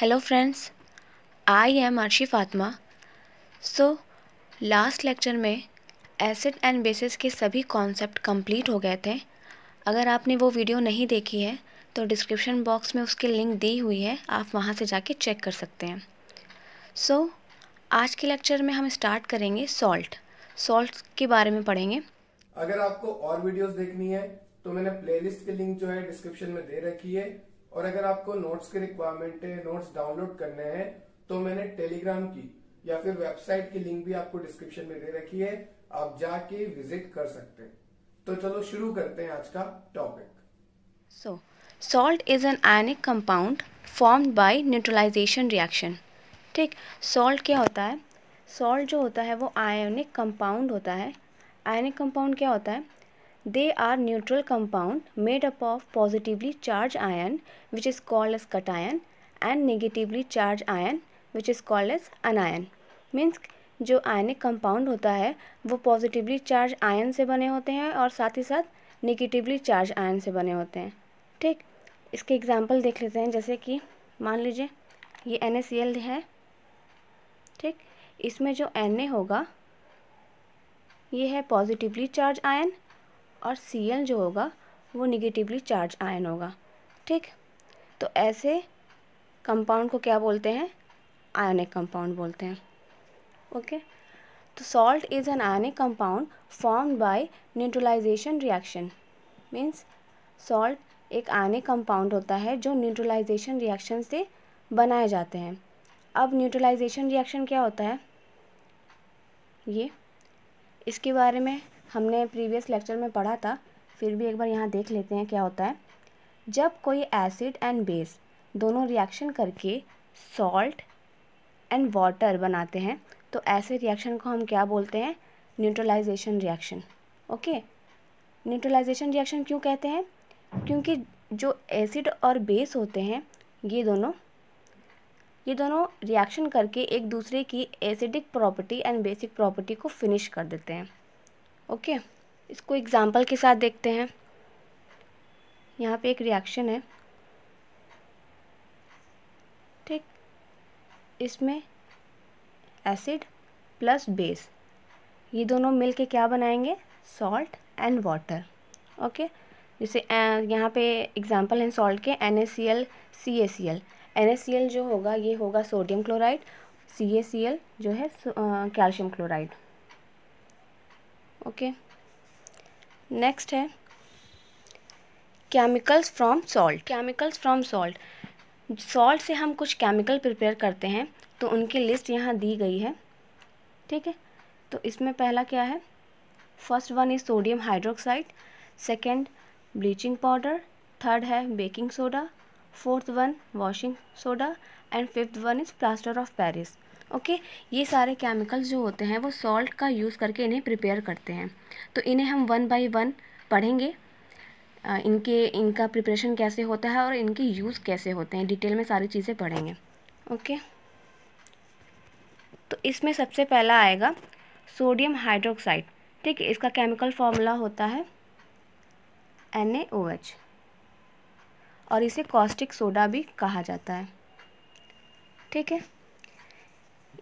Hello friends I am arshi Fatma so last lecture में acid and bases के सभी concept complete हो गए थे अगर आपने वो वीडियो नहीं देखी है तो डिस्क्रिप्शन बॉक्स में उसकी लिंक दी हुई है आप वहाँ से जाके चेक कर सकते हैं सो so, आज के लेक्चर में हम स्टार्ट करेंगे सॉल्ट सॉल्ट के बारे में पढ़ेंगे अगर आपको और वीडियोज़ देखनी है तो मैंने प्लेलिस्ट की लिंक जो है डिस्क्रिप्शन में दे रखी है और अगर आपको नोट्स की रिक्वायरमेंट है नोट्स डाउनलोड करने हैं तो मैंने टेलीग्राम की या फिर वेबसाइट की लिंक भी आपको डिस्क्रिप्शन में दे रखी है आप जाके विजिट कर सकते हैं तो चलो शुरू करते हैं आज का topic so salt is an ionic compound form by neutralisation reaction ठीक सॉल्ट क्या होता है सॉल्ट जो होता है वो आयनिक कंपाउंड होता है आयनिक कंपाउंड क्या होता है They are neutral compound made up of positively charged ion which is called as cation and negatively charged ion which is called as anion. Means जो आयनिक कंपाउंड होता है वो positively charge ion से बने होते हैं और साथ ही साथ नेगेटिवली चार्ज आयन से बने होते हैं ठीक इसके एग्जांपल देख लेते हैं जैसे कि मान लीजिए ये एन है ठीक इसमें जो एन होगा ये है पॉजिटिवली चार्ज आयन और सी एल जो होगा वो निगेटिवली चार्ज आयन होगा ठीक तो ऐसे कंपाउंड को क्या बोलते हैं आयनिक कंपाउंड बोलते हैं ओके तो salt is an ionic compound form by neutralisation reaction means salt एक आयनिक कंपाउंड होता है जो न्यूट्रलाइजेशन रिएक्शन से बनाए जाते हैं अब न्यूट्रलाइजेशन रिएक्शन क्या होता है ये इसके बारे में हमने प्रीवियस लेक्चर में पढ़ा था फिर भी एक बार यहाँ देख लेते हैं क्या होता है जब कोई एसिड एंड बेस दोनों रिएक्शन करके सॉल्ट एंड वाटर बनाते हैं तो ऐसे रिएक्शन को हम क्या बोलते हैं neutralisation reaction okay neutralisation reaction क्यों कहते हैं क्योंकि जो एसिड और बेस होते हैं ये दोनों ये दोनों रिएक्शन करके एक दूसरे की acidic property and basic property को फिनिश कर देते हैं ओके इसको एग्ज़ाम्पल के साथ देखते हैं यहाँ पे एक रिएक्शन है ठीक इसमें एसिड प्लस बेस ये दोनों मिल के क्या बनाएंगे सॉल्ट एंड वाटर ओके जैसे यहाँ पे एग्जांपल हैं सॉल्ट के N S C L C A C L N S C L जो होगा ये होगा sodium chloride C S C L जो है कैल्शियम क्लोराइड ओके नेक्स्ट है chemicals from salt chemicals from salt salt से हम कुछ केमिकल प्रिपेयर करते हैं तो उनकी लिस्ट यहाँ दी गई है ठीक है तो इसमें पहला क्या है first one is sodium hydroxide second bleaching powder third है baking soda fourth one washing soda and fifth one is plaster of Paris okay ये सारे केमिकल्स जो होते हैं वो सॉल्ट का यूज़ करके इन्हें प्रिपेयर करते हैं तो इन्हें हम वन बाय वन पढ़ेंगे इनके इनका प्रिपरेशन कैसे होता है और इनके यूज़ कैसे होते हैं डिटेल में सारी चीज़ें पढ़ेंगे ओके तो इसमें सबसे पहला आएगा सोडियम हाइड्रोक्साइड ठीक है इसका केमिकल फॉर्मूला होता है एन और इसे कॉस्टिक सोडा भी कहा जाता है ठीक है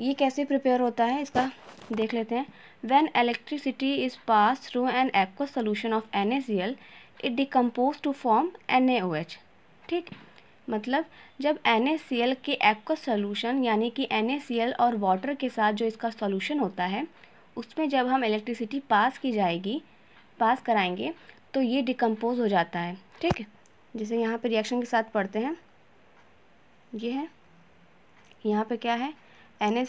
ये कैसे प्रिपेयर होता है इसका देख लेते हैं when electricity is pass through an aqueous solution of L it decompose to form H ठीक मतलब जब एल के एक्व सोल्यूशन यानी कि एल और वाटर के साथ जो इसका सोल्यूशन होता है उसमें जब हम इलेक्ट्रिसिटी पास की जाएगी पास कराएंगे तो ये डिकम्पोज हो जाता है ठीक जैसे यहाँ पर रिएक्शन के साथ पढ़ते हैं ये है यहाँ पे क्या है एन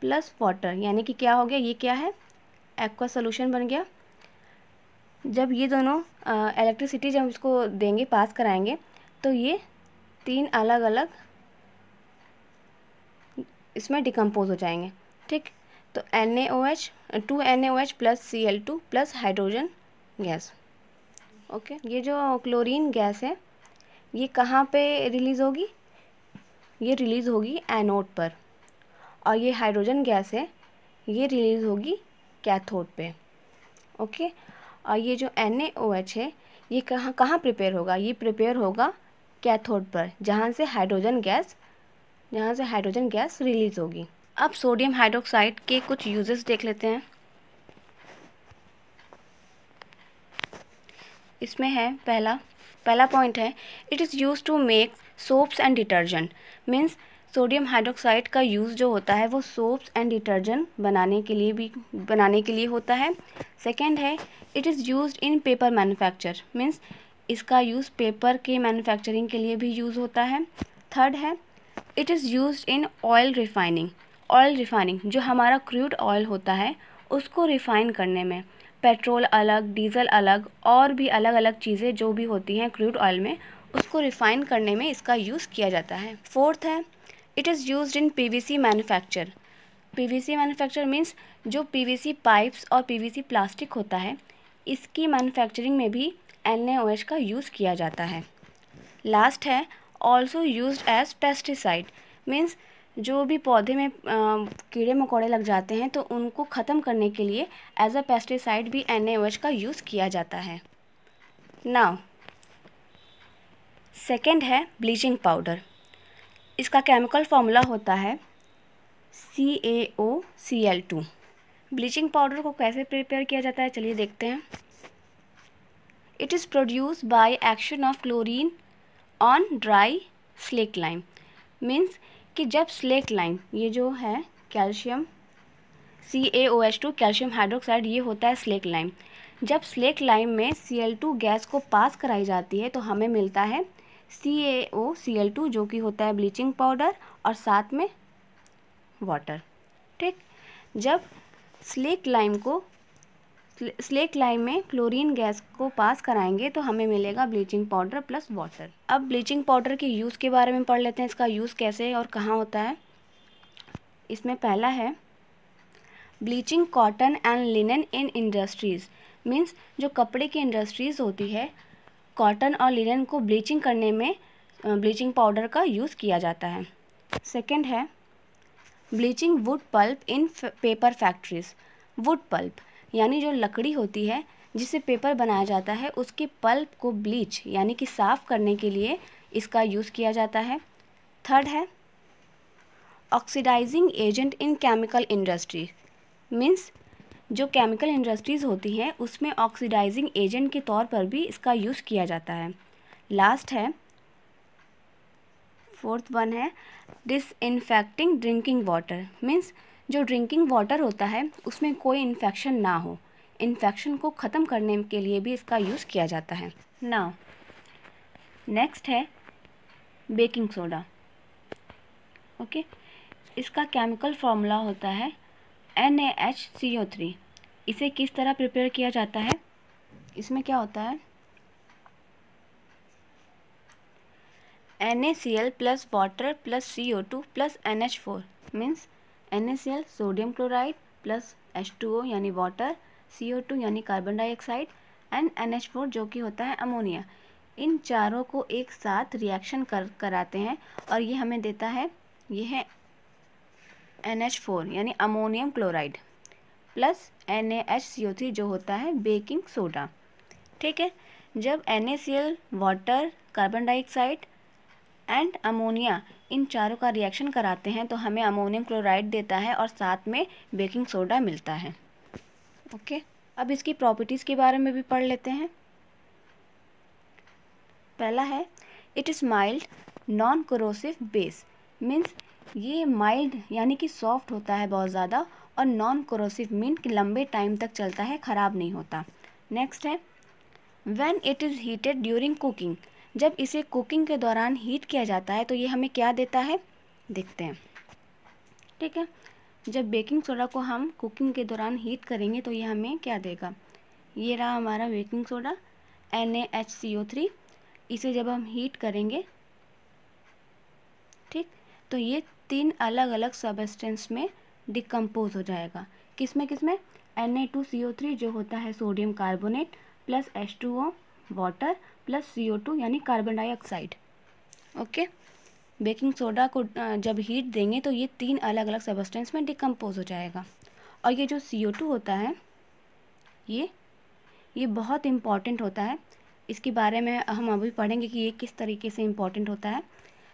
प्लस वाटर यानी कि क्या हो गया ये क्या है एक्वा सोल्यूशन बन गया जब ये दोनों इलेक्ट्रिसिटी जब इसको देंगे पास कराएंगे तो ये तीन अलग अलग इसमें डिकम्पोज हो जाएंगे ठीक तो N A O H two N A O H plus C L two plus hydrogen gas okay ये जो क्लोरीन गैस है ये कहाँ पे रिलीज़ होगी ये रिलीज़ होगी एनोड पर और ये हाइड्रोजन गैस है ये रिलीज़ होगी कैथोड पे ओके और ये जो एन है ये कहाँ कहाँ प्रिपेयर होगा ये प्रिपेयर होगा कैथोड पर जहाँ से हाइड्रोजन गैस जहाँ से हाइड्रोजन गैस रिलीज़ होगी अब सोडियम हाइड्रोक्साइड के कुछ यूजेस देख लेते हैं इसमें है पहला पहला पॉइंट है it is use to make soaps and detergent means sodium hydroxide का यूज़ जो होता है वो सोप्स एंड डिटर्जेंट बनाने के लिए भी बनाने के लिए होता है सेकेंड है it is use in paper manufacture means इसका यूज़ पेपर के मैन्युफैक्चरिंग के लिए भी यूज़ होता है थर्ड है it is use in oil refining oil refining जो हमारा क्रूड ऑयल होता है उसको रिफ़ाइन करने में पेट्रोल अलग डीजल अलग और भी अलग अलग चीज़ें जो भी होती हैं क्रूड ऑयल में उसको रिफ़ाइन करने में इसका यूज़ किया जाता है फोर्थ है it is use in P V C manufacture P V C manufacture means जो पी वी सी पाइप्स और पी वी सी प्लास्टिक होता है इसकी मैनुफैक्चरिंग में भी एन एच का यूज़ किया जाता है लास्ट है also use as pesticide means जो भी पौधे में कीड़े मकोड़े लग जाते हैं तो उनको ख़त्म करने के लिए एज अ पेस्टिसाइड भी एन एच का यूज़ किया जाता है नाउ सेकेंड है ब्लीचिंग पाउडर इसका केमिकल फॉर्मूला होता है C A O C L two bleaching powder को कैसे प्रिपेयर किया जाता है चलिए देखते हैं it is produce by action of chlorine on dry slake lime means कि जब स्लेक लाइम ये जो है calcium C A O H two calcium hydroxide ये होता है स्लेक लाइम जब स्लेक लाइम में सी एल टू गैस को पास कराई जाती है तो हमें मिलता है C A O C L to जो कि होता है ब्लीचिंग पाउडर और साथ में वाटर ठीक जब स्लेक लाइम को स्लेक लाइम में क्लोरीन गैस को पास कराएंगे तो हमें मिलेगा ब्लीचिंग पाउडर प्लस वाटर अब ब्लीचिंग पाउडर के यूज़ के बारे में पढ़ लेते हैं इसका यूज़ कैसे और कहाँ होता है इसमें पहला है bleaching cotton and linen in industries means जो कपड़े की इंडस्ट्रीज़ होती है कॉटन और लिनन को ब्लीचिंग करने में ब्लीचिंग पाउडर का यूज़ किया जाता है सेकेंड है bleaching wood pulp in paper factories wood pulp यानी जो लकड़ी होती है जिसे पेपर बनाया जाता है उसके पल्प को ब्लीच यानी कि साफ़ करने के लिए इसका यूज़ किया जाता है थर्ड है oxidising agent in chemical industry means जो केमिकल इंडस्ट्रीज़ होती हैं उसमें ऑक्सीडाइजिंग एजेंट के तौर पर भी इसका यूज़ किया जाता है लास्ट है फोर्थ वन है डिसइनफेक्टिंग ड्रिंकिंग वाटर मीन्स जो ड्रिंकिंग वाटर होता है उसमें कोई इन्फेक्शन ना हो इन्फेक्शन को ख़त्म करने के लिए भी इसका यूज़ किया जाता है ना नेक्स्ट है बेकिंग सोडा ओके इसका केमिकल फॉर्मूला होता है N A H C O three इसे किस तरह प्रिपेयर किया जाता है इसमें क्या होता है N A C L plus water plus C O two plus N H four means N A C L sodium chloride plus H two O यानी वाटर सी ओ टू यानी carbon dioxide and N H four जो कि होता है ammonia इन चारों को एक साथ रिएक्शन कर कराते हैं और ये हमें देता है ये है एन एच फोर यानी ammonium chloride plus N H C O three जो होता है बेकिंग सोडा ठीक है जब N A C L water carbon dioxide and ammonia इन चारों का रिएक्शन कराते हैं तो हमें अमोनियम क्लोराइड देता है और साथ में बेकिंग सोडा मिलता है ओके अब इसकी प्रॉपर्टीज़ के बारे में भी पढ़ लेते हैं पहला है it is mild non corrosive base means ये माइल्ड यानी कि सॉफ्ट होता है बहुत ज़्यादा और नॉन क्रोसिव मीन कि लंबे टाइम तक चलता है ख़राब नहीं होता नेक्स्ट है when it is heated during cooking जब इसे कुकिंग के दौरान हीट किया जाता है तो ये हमें क्या देता है देखते हैं ठीक है जब बेकिंग सोडा को हम कुकिंग के दौरान हीट करेंगे तो ये हमें क्या देगा ये रहा हमारा baking soda N A H C O three इसे जब हम हीट करेंगे ठीक तो ये तीन अलग अलग सबस्टेंस में डिकम्पोज हो जाएगा किस में किस में N A two C O three जो होता है sodium carbonate plus H two O water plus C O two यानी carbon dioxide okay baking soda को जब हीट देंगे तो ये तीन अलग अलग सबस्टेंस में डिकम्पोज हो जाएगा और ये जो सी ओ टू होता है ये ये बहुत इम्पॉर्टेंट होता है इसके बारे में हम अभी पढ़ेंगे कि ये किस तरीके से इम्पॉर्टेंट होता है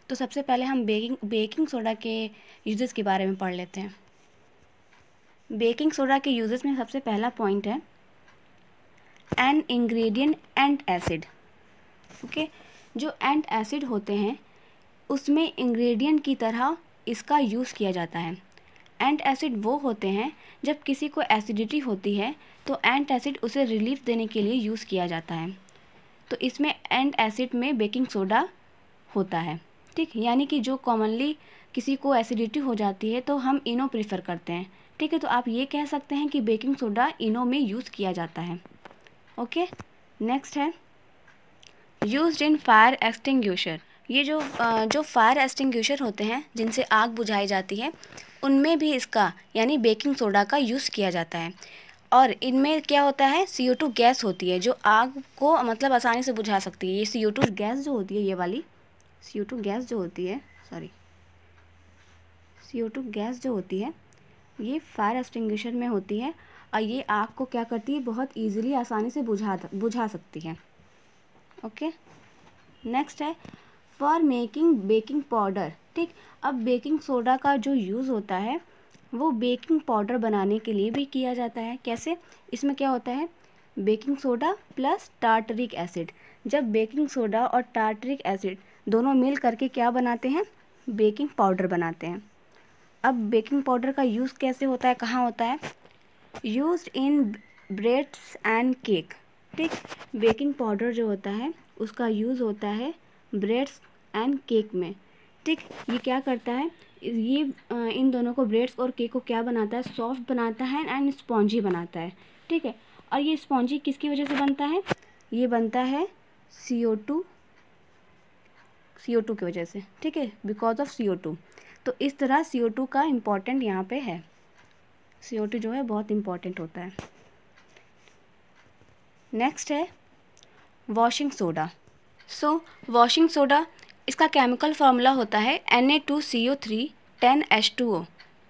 तो सबसे पहले हम बेकिंग बेकिंग सोडा के यूजेस के बारे में पढ़ लेते हैं बेकिंग सोडा के यूजेस में सबसे पहला पॉइंट है an ingredient antacid okay जो एंड एसिड होते हैं उसमें इंग्रेडिएंट की तरह इसका यूज़ किया जाता है एंट एसिड वो होते हैं जब किसी को एसिडिटी होती है तो एंट एसिड उसे रिलीफ देने के लिए यूज़ किया जाता है तो इसमें एंड एसिड में बेकिंग सोडा होता है ठीक यानी कि जो कॉमनली किसी को एसिडिटी हो जाती है तो हम इनो प्रेफर करते हैं ठीक है तो आप ये कह सकते हैं कि बेकिंग सोडा इनो में यूज़ किया जाता है ओके नेक्स्ट है यूज इन फायर एक्सटिंग्यूशर ये जो जो फायर एक्सटिंग्यूशर होते हैं जिनसे आग बुझाई जाती है उनमें भी इसका यानी बेकिंग सोडा का यूज़ किया जाता है और इनमें क्या होता है सी टू गैस होती है जो आग को मतलब आसानी से बुझा सकती है ये सी टू गैस जो होती है ये वाली सी टू गैस जो होती है सॉरी सी टू गैस जो होती है ये फायर एक्सटिंग्विशर में होती है और ये आग को क्या करती है बहुत ईजिली आसानी से बुझा बुझा सकती है ओके नेक्स्ट है फॉर मेकिंग बेकिंग पाउडर ठीक अब बेकिंग सोडा का जो यूज़ होता है वो बेकिंग पाउडर बनाने के लिए भी किया जाता है कैसे इसमें क्या होता है baking soda plus tartaric acid जब बेकिंग सोडा और टार्टरिक एसिड दोनों मिल करके क्या बनाते हैं बेकिंग पाउडर बनाते हैं अब बेकिंग पाउडर का यूज़ कैसे होता है कहाँ होता है use in breads and cake ठीक बेकिंग पाउडर जो होता है उसका यूज़ होता है ब्रेड्स एंड केक में ठीक ये क्या करता है ये इन दोनों को ब्रेड्स और केक को क्या बनाता है सॉफ्ट बनाता है एंड स्पॉन्जी बनाता है ठीक है और ये स्पॉन्जी किसकी वजह से बनता है ये बनता है सी O to C O to की वजह से ठीक है because of C O two तो इस तरह सी ओ टू का इम्पॉर्टेंट यहाँ पे है सी ओ टू जो है बहुत इम्पॉर्टेंट होता है नेक्स्ट है washing soda so washing soda इसका केमिकल फार्मूला होता है N A two C O three ten H two O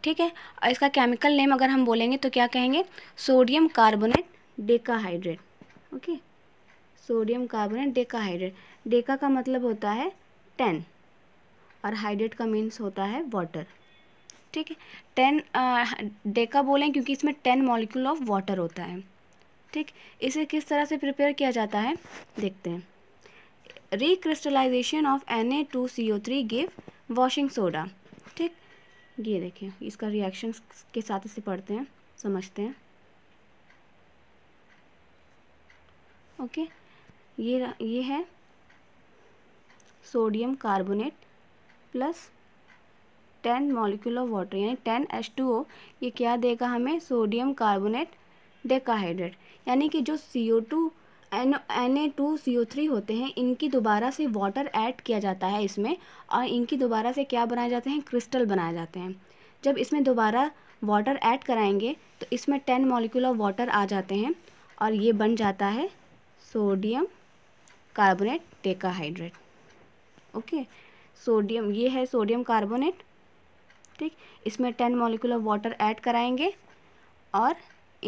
ठीक है और इसका केमिकल नेम अगर हम बोलेंगे तो क्या कहेंगे sodium carbonate decahydrate okay sodium carbonate decahydrate deca का मतलब होता है टेन और हाइड्रेट का मीन्स होता है वाटर ठीक है टेन डेका बोलें क्योंकि इसमें टेन मॉलिक्यूल ऑफ वाटर होता है ठीक इसे किस तरह से प्रिपेयर किया जाता है देखते हैं recrystallization of N A two C O three give washing soda ठीक ये देखिए इसका रिएक्शन के साथ इसे पढ़ते हैं समझते हैं ओके ये ये है sodium carbonate plus ten molecule of water यानी टेन एच टू ओ ये क्या देगा हमें सोडियम कार्बोनेट डेकाहाइड्रेट यानी कि जो C O two N N A two C O three होते हैं इनकी दोबारा से वाटर ऐड किया जाता है इसमें और इनकी दोबारा से क्या बनाए जाते हैं क्रिस्टल बनाए जाते हैं जब इसमें दोबारा वाटर ऐड कराएंगे तो इसमें टेन मॉलिक्यूल ऑफ वाटर आ जाते हैं और ये बन जाता है sodium carbonate decahydrate okay sodium ये है सोडियम कार्बोनेट ठीक इसमें ten molecule of water add कराएंगे और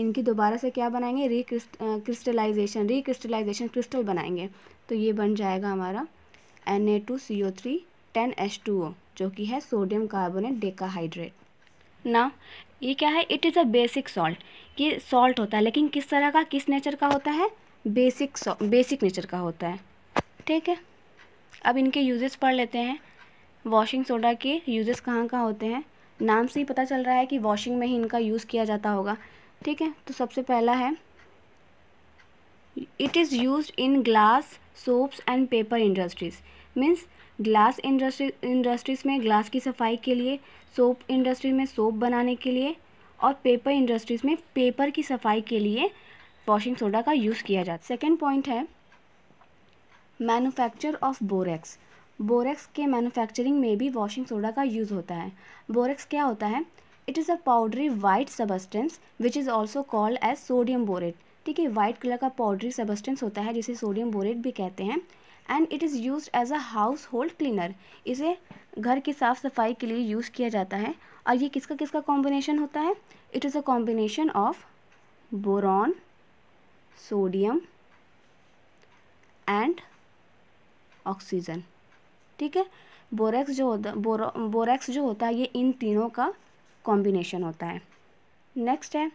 इनकी दोबारा से क्या बनाएंगे रिक्रिस्टलाइजेशन रिक्रिस्टलाइजेशन क्रिस्टल बनाएंगे तो ये बन जाएगा हमारा N A two C O three ten H two O जो कि है सोडियम कार्बोनेट डेकाहाइड्रेट ना ये क्या है it is a basic salt ये सॉल्ट होता है लेकिन किस तरह का किस नेचर का होता है बेसिक बेसिक नेचर का होता है ठीक है अब इनके यूजेस पढ़ लेते हैं वॉशिंग सोडा के यूजेस कहाँ कहाँ होते हैं नाम से ही पता चल रहा है कि वॉशिंग में ही इनका यूज़ किया जाता होगा ठीक है तो सबसे पहला है it is use in glass soaps and paper industries means glass industry industries में ग्लास की सफाई के लिए सोप इंडस्ट्री में सोप बनाने के लिए और पेपर इंडस्ट्रीज़ में पेपर की सफाई के लिए वॉशिंग सोडा का यूज़ किया जाता है सेकेंड पॉइंट है मैनुफैक्चर ऑफ बोरेक्स बोरेक्स के मैन्युफैक्चरिंग में भी वॉशिंग सोडा का यूज़ होता है बोरेक्स क्या होता है it is a powdery white substance which is also called as sodium borate ठीक है वाइट कलर का पाउडरी सबस्टेंस होता है जिसे सोडियम बोरेट भी कहते हैं and it is use as a household cleaner इसे घर की साफ़ सफाई के लिए यूज़ किया जाता है और ये किसका किसका कॉम्बिनेशन होता है it is a combination of boron sodium and oxygen ठीक है बोरेक्स जो होता बोरो बोरेक्स जो होता है ये इन तीनों का कॉम्बिनेशन होता है नेक्स्ट है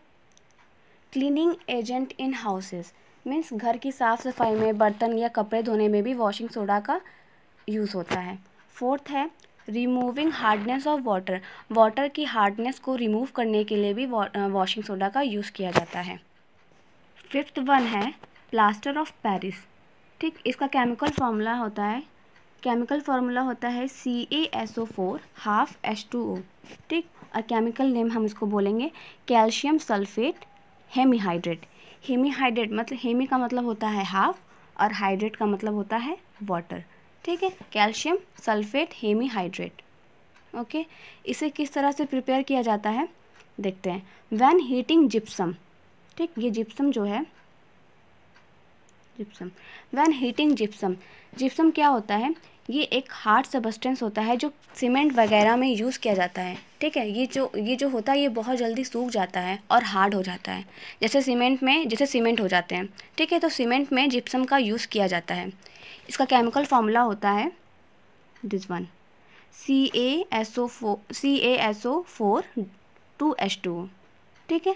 cleaning agent in houses means घर की साफ़ सफाई में बर्तन या कपड़े धोने में भी वॉशिंग सोडा का यूज़ होता है फोर्थ है removing hardness of water water की हार्डनेस को रिमूव करने के लिए भी वॉशिंग सोडा का यूज़ किया जाता है फिफ्थ वन है प्लास्टर ऑफ पेरिस ठीक इसका केमिकल फार्मूला होता है केमिकल फार्मूला होता है C A S O four half H two O ठीक और केमिकल नेम हम इसको बोलेंगे कैल्शियम सल्फेट हेमीहाइड्रेट हेमीहाइड्रेट मतलब हेमी का मतलब होता है हाफ और हाइड्रेट का मतलब होता है वाटर ठीक है कैल्शियम सल्फेट हेमीहाइड्रेट ओके इसे किस तरह से प्रिपेयर किया जाता है देखते हैं वैन हीटिंग जिप्सम ठीक ये जिप्सम जो है gypsum when heating gypsum gypsum क्या होता है ये एक हार्ड सबस्टेंस होता है जो सीमेंट वगैरह में यूज़ किया जाता है ठीक है ये जो ये जो होता है ये बहुत जल्दी सूख जाता है और हार्ड हो जाता है जैसे सीमेंट में जैसे सीमेंट हो जाते हैं ठीक है तो सीमेंट में जिप्सम का यूज़ किया जाता है इसका केमिकल फॉर्मूला होता है this one C A S O four C A S O four two H two ठीक है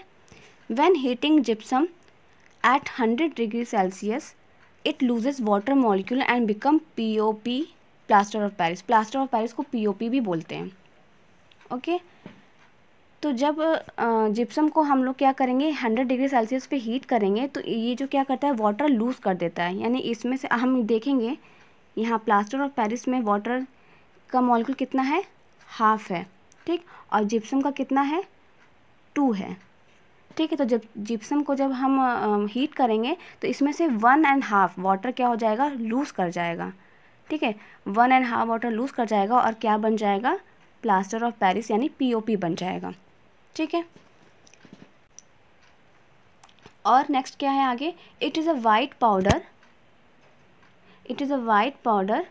when heating gypsum at hundred degree Celsius it loses water loses and become P O P plaster of Paris plaster of Paris को P O P भी बोलते हैं okay तो जब gypsum को हम लोग क्या करेंगे हंड्रेड डिग्री सेल्सियस पे हीट करेंगे तो ये जो क्या करता है वाटर लूज़ कर देता है यानी इसमें से हम देखेंगे यहाँ प्लास्टर ऑफ पैरिस में वाटर का मॉलिक्यूल कितना है हाफ है ठीक और जिप्सम का कितना है टू है ठीक है तो जब जिप्सम को जब हम हीट करेंगे तो इसमें से वन एंड हाफ वाटर क्या हो जाएगा लूज़ कर जाएगा ठीक है one and half water lose कर जाएगा और क्या बन जाएगा प्लास्टर ऑफ पेरिस यानी पीओपी बन जाएगा ठीक है और नेक्स्ट क्या है आगे it is a white powder it is a white powder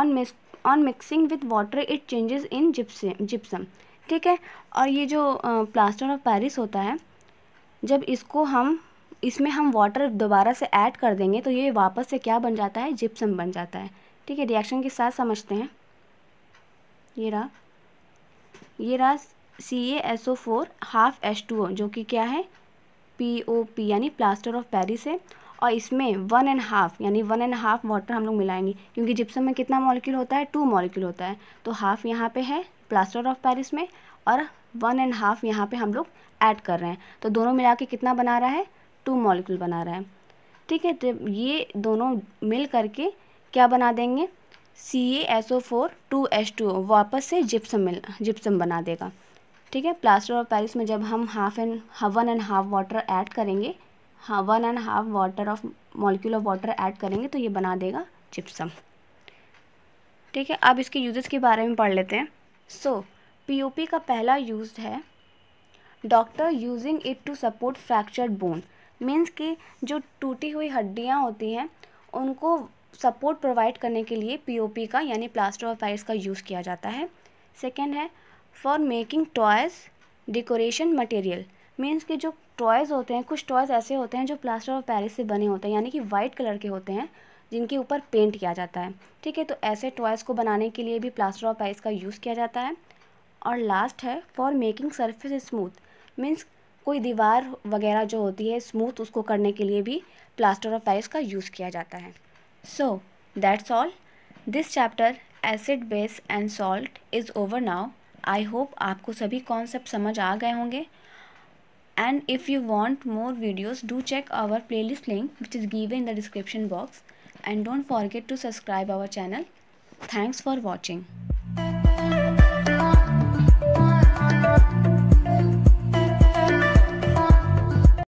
on miss on mixing with water it changes in gypsum gypsum ठीक है और ये जो प्लास्टर ऑफ पेरिस होता है जब इसको हम इसमें हम वाटर दोबारा से ऐड कर देंगे तो ये वापस से क्या बन जाता है जिप्सम बन जाता है ठीक है रिएक्शन के साथ समझते हैं ये रहा ये रहा C A S O four half H two O जो कि क्या है पी ओ पी यानी प्लास्टर ऑफ पेरिस है और इसमें वन एंड हाफ़ यानी वन एंड हाफ़ वाटर हम लोग मिलाएंगे क्योंकि जिप्सम में कितना मॉलिक्यूल होता है टू मॉलिक्यूल होता है तो हाफ़ यहाँ पे है प्लास्टर ऑफ पेरिस में और वन एंड हाफ़ यहाँ पे हम लोग ऐड कर रहे हैं तो दोनों मिला के कितना बना रहा है टू मॉलिक्यूल बना रहा है ठीक है तो ये दोनों मिल करके क्या बना देंगे C A S O four two S two वापस से जिप्सम मिल जिप्सम बना देगा ठीक है प्लास्टर ऑफ पैरिस में जब हम half and one and half water add करेंगे one and half water of molecule of water add करेंगे तो ये बना देगा जिप्सम ठीक है अब इसके यूजेस के बारे में पढ़ लेते हैं सो so, पीओपी का पहला यूज़ है doctor using it to support fractured bone means कि जो टूटी हुई हड्डियाँ होती हैं उनको सपोर्ट प्रोवाइड करने के लिए पीओपी का यानी प्लास्टर ऑफ पैरिस का यूज़ किया जाता है सेकेंड है for making toys decoration material means कि जो टॉयज़ होते हैं कुछ टॉयज़ ऐसे होते हैं जो प्लास्टर ऑफ पैरिस से बने होते हैं यानी कि वाइट कलर के होते हैं जिनके ऊपर पेंट किया जाता है ठीक है तो ऐसे टॉयज़ को बनाने के लिए भी प्लास्टर ऑफ पैरिस का यूज़ किया जाता है और लास्ट है for making surface smooth means कोई दीवार वगैरह जो होती है स्मूथ उसको करने के लिए भी प्लास्टर ऑफ पैरिस का यूज़ किया जाता है so that's all this chapter acid base and salt is over now I hope आपको सभी कॉन्सेप्ट समझ आ गए होंगे and if you want more videos do check our playlist link which is give in the description box and don't forget to subscribe our channel thanks for watching